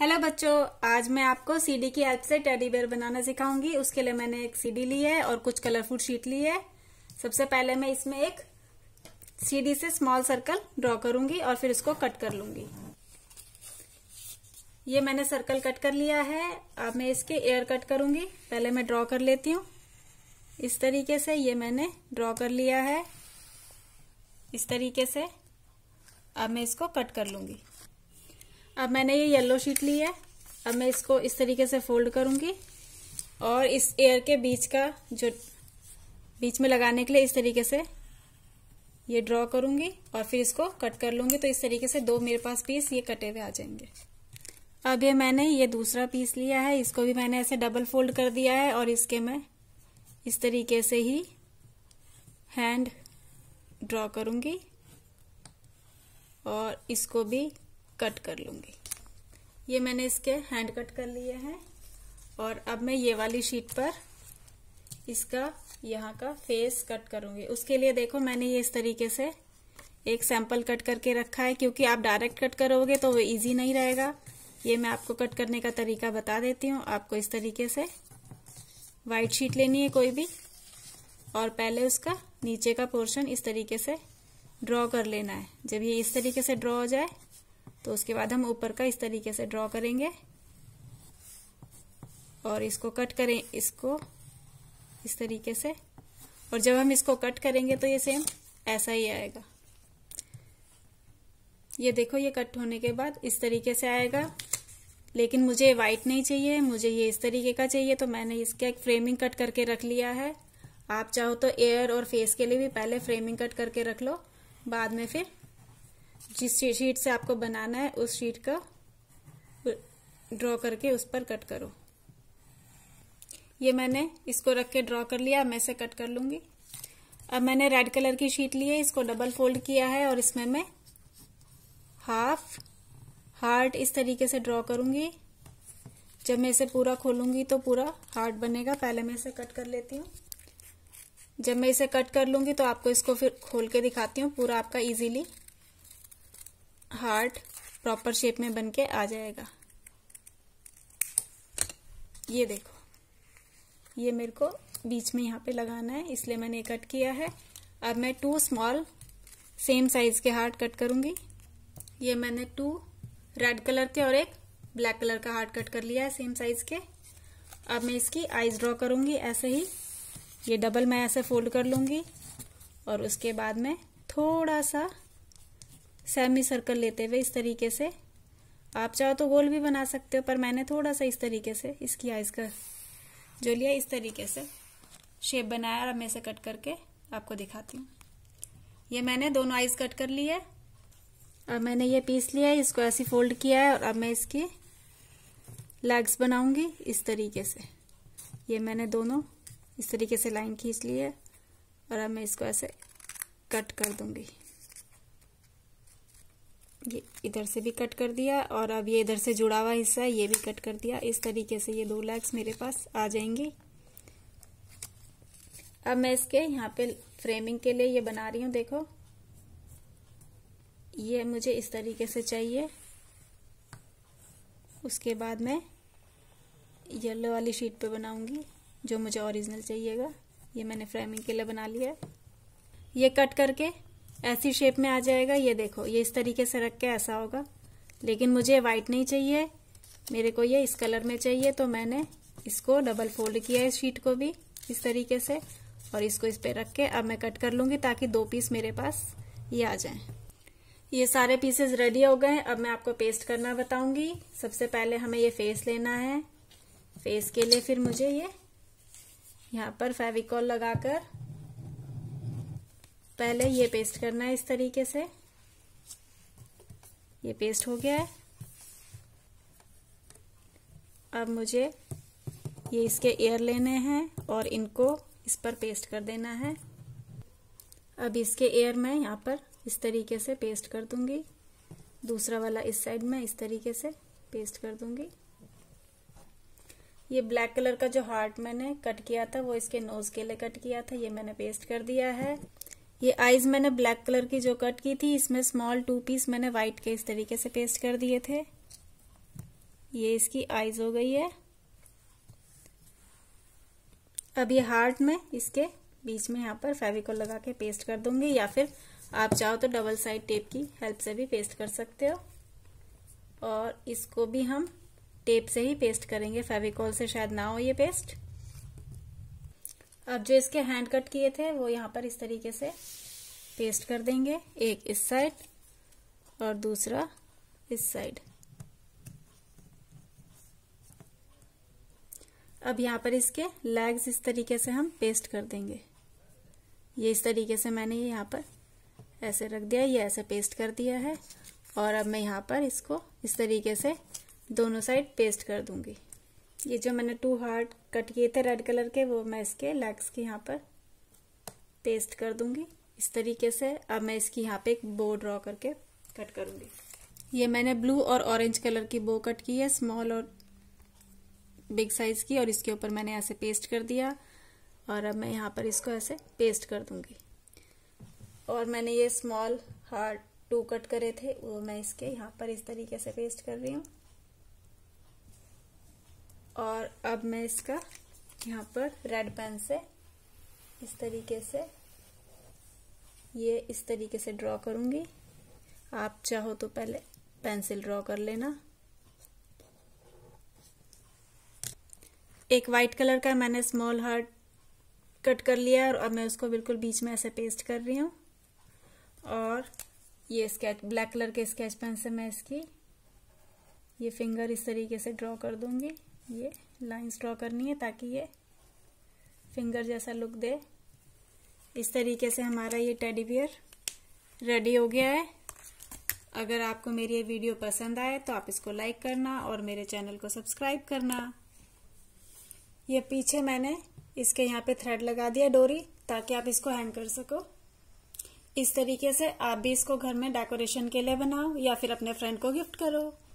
hello बच्चों आज मैं आपको सीडी की हेल्प से टेडी बेयर बनाना सिखाऊंगी उसके लिए मैंने एक सीडी ली है और कुछ कलरफुल शीट ली है सबसे पहले मैं इसमें एक सीडी से स्मॉल सर्कल ड्रॉ करूंगी और फिर इसको कट कर लूंगी ये मैंने सर्कल कट कर लिया है अब मैं इसके एयर कट करूंगी पहले मैं ड्रॉ कर लेती हूँ इस तरीके से ये मैंने ड्रॉ कर लिया है इस तरीके से अब मैं इसको कट कर लूंगी अब मैंने ये येलो शीट ली है अब मैं इसको इस तरीके से फोल्ड करूंगी और इस एयर के बीच का जो बीच में लगाने के लिए इस तरीके से ये ड्रॉ करूंगी और फिर इसको कट कर लूंगी तो इस तरीके से दो मेरे पास पीस ये कटे हुए आ जाएंगे अब ये मैंने ये दूसरा पीस लिया है इसको भी मैंने ऐसे डबल फोल्ड कर दिया है और इसके मैं इस तरीके से ही हैंड ड्रॉ करूंगी और इसको भी कट कर लूंगी ये मैंने इसके हैंड कट कर लिए हैं और अब मैं ये वाली शीट पर इसका यहाँ का फेस कट करूंगी उसके लिए देखो मैंने ये इस तरीके से एक सैंपल कट करके रखा है क्योंकि आप डायरेक्ट कट करोगे तो वो इजी नहीं रहेगा ये मैं आपको कट करने का तरीका बता देती हूँ आपको इस तरीके से वाइट शीट लेनी है कोई भी और पहले उसका नीचे का पोर्शन इस तरीके से ड्रॉ कर लेना है जब ये इस तरीके से ड्रॉ हो जाए तो उसके बाद हम ऊपर का इस तरीके से ड्रॉ करेंगे और इसको कट करें इसको इस तरीके से और जब हम इसको कट करेंगे तो ये सेम ऐसा ही आएगा ये देखो ये कट होने के बाद इस तरीके से आएगा लेकिन मुझे वाइट नहीं चाहिए मुझे ये इस तरीके का चाहिए तो मैंने इसका एक फ्रेमिंग कट करके रख लिया है आप चाहो तो एयर और फेस के लिए भी पहले फ्रेमिंग कट करके रख लो बाद में फिर जिस शीट से आपको बनाना है उस शीट का ड्रॉ करके उस पर कट करो ये मैंने इसको रख के ड्रॉ कर लिया मैं इसे कट कर लूंगी अब मैंने रेड कलर की शीट ली है इसको डबल फोल्ड किया है और इसमें मैं हाफ हार्ट इस तरीके से ड्रॉ करूंगी जब मैं इसे पूरा खोलूंगी तो पूरा हार्ट बनेगा पहले मैं इसे कट कर लेती हूँ जब मैं इसे कट कर लूंगी तो आपको इसको फिर खोल के दिखाती हूँ पूरा आपका इजीली हार्ट प्रॉपर शेप में बन के आ जाएगा ये देखो ये मेरे को बीच में यहाँ पे लगाना है इसलिए मैंने कट किया है अब मैं टू स्मॉल सेम साइज के हार्ट कट करूंगी ये मैंने टू रेड कलर के और एक ब्लैक कलर का हार्ट कट कर लिया है सेम साइज के अब मैं इसकी आइज ड्रॉ करूंगी ऐसे ही ये डबल मैं ऐसे फोल्ड कर लूंगी और उसके बाद में थोड़ा सा सेमी सर्कल लेते हुए इस तरीके से आप चाहो तो गोल भी बना सकते हो पर मैंने थोड़ा सा इस तरीके से इसकी आइज का जो लिया इस तरीके से शेप बनाया और मैं इसे कट करके आपको दिखाती हूँ ये मैंने दोनों आइज कट कर ली है और मैंने ये पीस लिया है इसको ऐसे फोल्ड किया है और अब मैं इसकी लेग्स बनाऊंगी इस तरीके से ये मैंने दोनों इस तरीके से लाइन खींच ली है और अब मैं इसको ऐसे कट कर दूंगी ये इधर से भी कट कर दिया और अब ये इधर से जुड़ा हुआ हिस्सा है ये भी कट कर दिया इस तरीके से ये दो लैग्स मेरे पास आ जाएंगी अब मैं इसके यहाँ पे फ्रेमिंग के लिए ये बना रही हूँ देखो ये मुझे इस तरीके से चाहिए उसके बाद मैं येलो वाली शीट पे बनाऊंगी जो मुझे ओरिजिनल चाहिएगा ये मैंने फ्रेमिंग के लिए बना लिया है ये कट करके ऐसी शेप में आ जाएगा ये देखो ये इस तरीके से रख के ऐसा होगा लेकिन मुझे वाइट नहीं चाहिए मेरे को ये इस कलर में चाहिए तो मैंने इसको डबल फोल्ड किया इस शीट को भी इस तरीके से और इसको इस पे रख के अब मैं कट कर लूंगी ताकि दो पीस मेरे पास ये आ जाए ये सारे पीसेस रेडी हो गए अब मैं आपको पेस्ट करना बताऊंगी सबसे पहले हमें ये फेस लेना है फेस के लिए फिर मुझे ये यहाँ पर फेविकॉल लगाकर पहले ये पेस्ट करना है इस तरीके से ये पेस्ट हो गया है अब मुझे ये इसके एयर लेने हैं और इनको इस पर पेस्ट कर देना है अब इसके एयर मैं यहाँ पर इस तरीके से पेस्ट कर दूंगी दूसरा वाला इस साइड में इस तरीके से पेस्ट कर दूंगी ये ब्लैक कलर का जो हार्ट मैंने कट किया था वो इसके नोज के लिए कट किया था ये मैंने पेस्ट कर दिया है ये आईज मैंने ब्लैक कलर की जो कट की थी इसमें स्मॉल टू पीस मैंने व्हाइट के इस तरीके से पेस्ट कर दिए थे ये इसकी आईज हो गई है अब ये हार्ट में इसके बीच में यहां पर फेविकोल लगा के पेस्ट कर दूंगी या फिर आप चाहो तो डबल साइड टेप की हेल्प से भी पेस्ट कर सकते हो और इसको भी हम टेप से ही पेस्ट करेंगे फेविकोल से शायद ना हो ये पेस्ट अब जो इसके हैंड कट किए थे वो यहाँ पर इस तरीके से पेस्ट कर देंगे एक इस साइड और दूसरा इस साइड अब यहाँ पर इसके लेग्स इस तरीके से हम पेस्ट कर देंगे ये इस तरीके से मैंने ये यहाँ पर ऐसे रख दिया ये ऐसे पेस्ट कर दिया है और अब मैं यहाँ पर इसको इस तरीके से दोनों साइड पेस्ट कर दूंगी ये जो मैंने टू हार्ट कट किए थे रेड कलर के वो मैं इसके लेग्स के यहाँ पर पेस्ट कर दूंगी इस तरीके से अब मैं इसकी यहाँ पे एक बो ड्रॉ करके कट करूंगी ये मैंने ब्लू और ऑरेंज कलर की बो कट की है स्मॉल और बिग साइज की और इसके ऊपर मैंने ऐसे पेस्ट कर दिया और अब मैं यहाँ पर इसको ऐसे पेस्ट कर दूंगी और मैंने ये स्मॉल हार्ट टू कट करे थे वो मैं इसके यहाँ पर इस तरीके से पेस्ट कर रही हूँ और अब मैं इसका यहाँ पर रेड पेन से इस तरीके से ये इस तरीके से ड्रॉ करूँगी आप चाहो तो पहले पेंसिल ड्रॉ कर लेना एक वाइट कलर का मैंने स्मॉल हार्ट कट कर लिया और अब मैं उसको बिल्कुल बीच में ऐसे पेस्ट कर रही हूँ और ये स्केच ब्लैक कलर के स्केच पेन से मैं इसकी ये फिंगर इस तरीके से ड्रॉ कर दूंगी ये लाइन्स ड्रॉ करनी है ताकि ये फिंगर जैसा लुक दे इस तरीके से हमारा ये टेडी बियर रेडी हो गया है अगर आपको मेरी ये वीडियो पसंद आए तो आप इसको लाइक करना और मेरे चैनल को सब्सक्राइब करना ये पीछे मैंने इसके यहाँ पे थ्रेड लगा दिया डोरी ताकि आप इसको हैंग कर सको इस तरीके से आप भी इसको घर में डेकोरेशन के लिए बनाओ या फिर अपने फ्रेंड को गिफ्ट करो